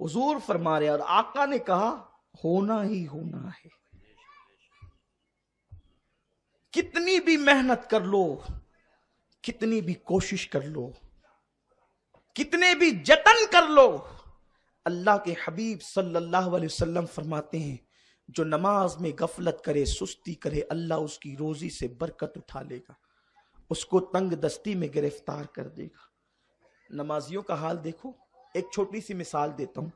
हजूर फरमा रहे और आका ने कहा होना ही होना है कितनी भी मेहनत कर लो कितनी भी कोशिश कर लो कितने भी जतन कर लो अल्लाह के हबीब सल्लल्लाहु अलैहि वसल्लम फरमाते हैं जो नमाज में गफलत करे सुस्ती करे अल्लाह उसकी रोजी से बरकत उठा लेगा उसको तंग दस्ती में गिरफ्तार कर देगा नमाजियों का हाल देखो एक छोटी सी मिसाल देता हूं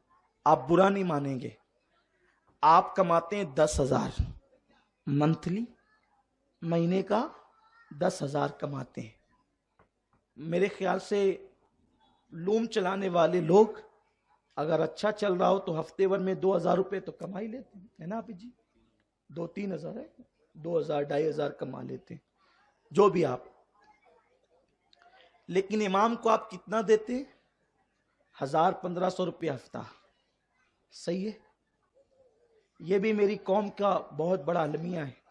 आप बुरा नहीं मानेंगे आप कमाते हैं दस हजार मंथली महीने का दस हजार कमाते हैं मेरे ख्याल से लूम चलाने वाले लोग अगर अच्छा चल रहा हो तो हफ्ते भर में दो हजार रुपये तो कमा ही लेते हैं है ना आप जी दो तीन हजार है दो हजार ढाई हजार कमा लेते हैं जो भी आप लेकिन इमाम को आप कितना देते हैं हजार पंद्रह सौ रुपये हफ्ता सही है ये भी मेरी कौम का बहुत बड़ा अलमिया है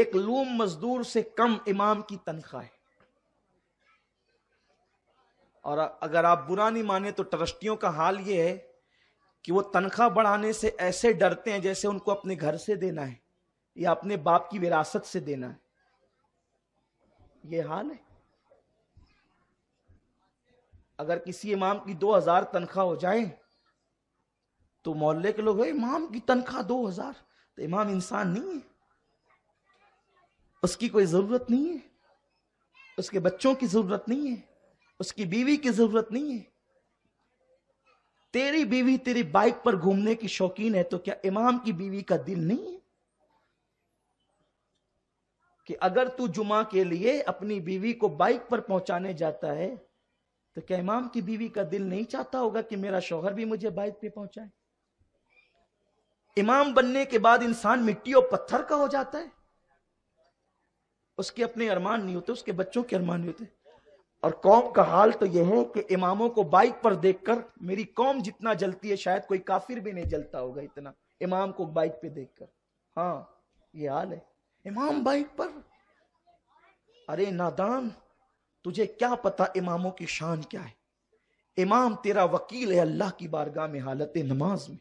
एक लूम मजदूर से कम इमाम की तनख्वाह है और अगर आप बुरा नहीं माने तो ट्रस्टियों का हाल यह है कि वो तनख्वाह बढ़ाने से ऐसे डरते हैं जैसे उनको अपने घर से देना है या अपने बाप की विरासत से देना है ये हाल है अगर किसी इमाम की दो हजार तनख्वाह हो जाए तो मोहल्ले के लोग इमाम की तनख्वाह दो हजार तो इमाम इंसान नहीं है उसकी कोई जरूरत नहीं है उसके बच्चों की जरूरत नहीं है उसकी बीवी की जरूरत नहीं है तेरी बीवी तेरी बाइक पर घूमने की शौकीन है तो क्या इमाम की बीवी का दिल नहीं है कि अगर तू जुमा के लिए अपनी बीवी को बाइक पर पहुंचाने जाता है तो क्या इमाम की बीवी का दिल नहीं चाहता होगा कि मेरा शोहर भी मुझे बाइक पे पहुंचाए इमाम बनने के बाद इंसान मिट्टी और पत्थर का हो जाता है उसके अपने अरमान नहीं होते उसके बच्चों के अरमान नहीं होते और कौम का हाल तो यह है कि इमामों को बाइक पर देखकर मेरी कौम जितना जलती है शायद कोई काफिर भी नहीं जलता होगा इतना इमाम को बाइक पे देखकर हाँ ये हाल है इमाम बाइक पर अरे नादान तुझे क्या पता इमामों की शान क्या है इमाम तेरा वकील है अल्लाह की बारगाह में हालत नमाज में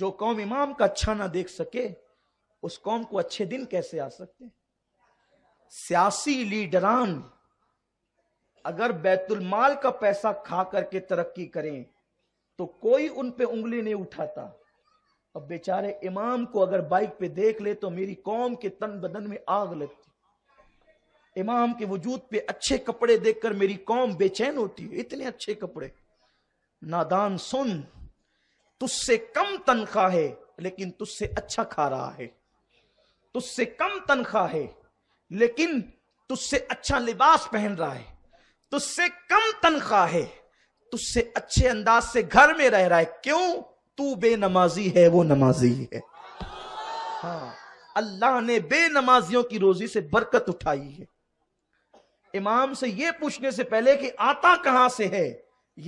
जो कौम इमाम का अच्छा ना देख सके उस कौम को अच्छे दिन कैसे आ सकते सियासी लीडरान अगर बैतुलमाल का पैसा खा करके तरक्की करें तो कोई उन पे उंगली नहीं उठाता अब बेचारे इमाम को अगर बाइक पे देख ले तो मेरी कौम के तन बदन में आग लगती इमाम के वजूद पे अच्छे कपड़े देखकर मेरी कौम बेचैन होती है इतने अच्छे कपड़े नादान सुन तुझसे कम तनख्वाह है लेकिन तुझसे अच्छा खा रहा है तुझसे कम तनख्वाह है लेकिन तुझसे अच्छा लिबास पहन रहा है तुझसे कम तनख्वाह है तुझसे अच्छे अंदाज से घर में रह रहा है क्यों तू बेनमाजी है वो नमाजी है हाँ अल्लाह ने बेनमाजियों की रोजी से बरकत उठाई है इमाम से यह पूछने से पहले कि आता कहां से है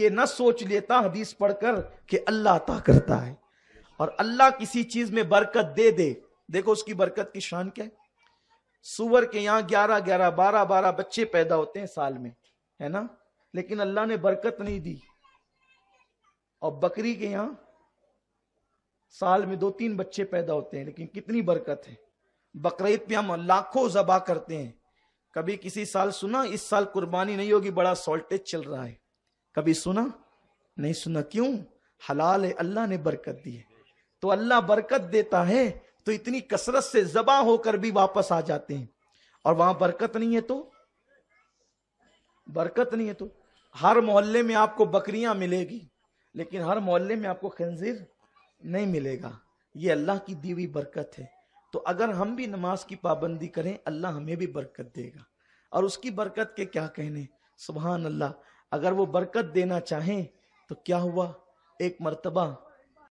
यह ना सोच लेता हदीस पढ़कर कि अल्लाह आता करता है और अल्लाह किसी चीज में बरकत दे दे देखो उसकी बरकत की शान क्या है सुअर के यहाँ ग्यारह ग्यारह बारह बारह बच्चे पैदा होते हैं साल में है ना लेकिन अल्लाह ने बरकत नहीं दी और बकरी के यहाँ साल में दो तीन बच्चे पैदा होते हैं लेकिन कितनी बरकत है बकरीद पे हम लाखों जबा करते हैं कभी किसी साल सुना इस साल कुर्बानी नहीं होगी बड़ा सॉल्टेज चल रहा है कभी सुना नहीं सुना क्यों हलाल है अल्लाह ने बरकत दी है तो अल्लाह बरकत देता है तो इतनी कसरत से जबा होकर भी वापस आ जाते हैं और वहां बरकत नहीं है तो बरकत नहीं है तो हर मोहल्ले में आपको बकरियां मिलेगी लेकिन हर मोहल्ले में आपको खंजीर नहीं मिलेगा ये अल्लाह की दीवी बरकत है तो अगर हम भी नमाज की पाबंदी करें अल्लाह हमें भी बरकत देगा और उसकी बरकत के क्या कहने सुबहान अल्लाह अगर वो बरकत देना चाहें तो क्या हुआ एक मरतबा